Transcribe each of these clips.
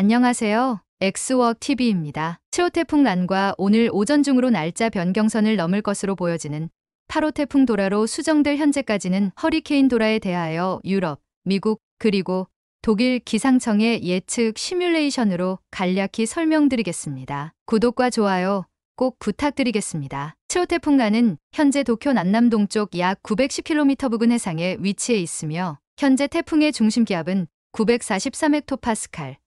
안녕하세요. 엑스워크 TV입니다. 7호 태풍 난과 오늘 오전 중으로 날짜 변경선을 넘을 것으로 보여지는 8호 태풍 도라로 수정될 현재까지는 허리케인 도라에 대하여 유럽, 미국, 그리고 독일 기상청의 예측 시뮬레이션으로 간략히 설명드리겠습니다. 구독과 좋아요 꼭 부탁드리겠습니다. 7호 태풍난은 현재 도쿄 남남 동쪽 약 910km 부근 해상에 위치해 있으며 현재 태풍의 중심 기압은 943헥토파스칼,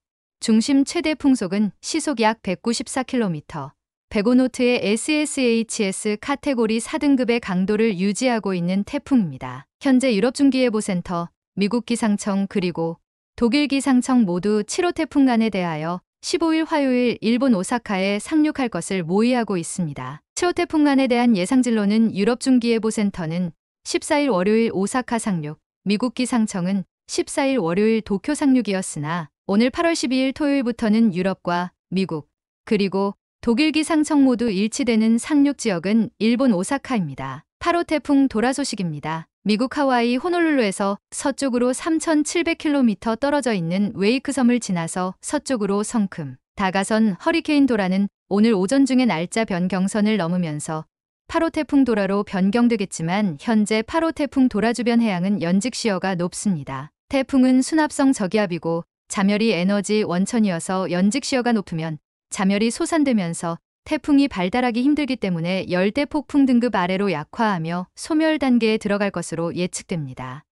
중심 최대 풍속은 시속 약 194km, 105노트의 SSHS 카테고리 4등급의 강도를 유지하고 있는 태풍입니다. 현재 유럽 중기예보센터, 미국 기상청 그리고 독일 기상청 모두 7호 태풍 간에 대하여 15일 화요일 일본 오사카에 상륙할 것을 모의하고 있습니다. 7호 태풍 간에 대한 예상진로는 유럽 중기예보센터는 14일 월요일 오사카 상륙, 미국 기상청은 14일 월요일 도쿄 상륙이었으나 오늘 8월 12일 토요일부터는 유럽과 미국 그리고 독일 기상청 모두 일치되는 상륙 지역은 일본 오사카입니다. 8호 태풍 도라 소식입니다. 미국 하와이 호놀룰루에서 서쪽으로 3,700km 떨어져 있는 웨이크 섬을 지나서 서쪽으로 성큼 다가선 허리케인 도라는 오늘 오전 중에 날짜 변경선을 넘으면서 8호 태풍 도라로 변경되겠지만 현재 8호 태풍 도라 주변 해양은 연직 시어가 높습니다. 태풍은 수납성 저기압이고 자멸이 에너지 원천이어서 연직시어가 높으면 자멸이 소산되면서 태풍이 발달하기 힘들기 때문에 열대 폭풍 등급 아래로 약화하며 소멸 단계에 들어갈 것으로 예측됩니다.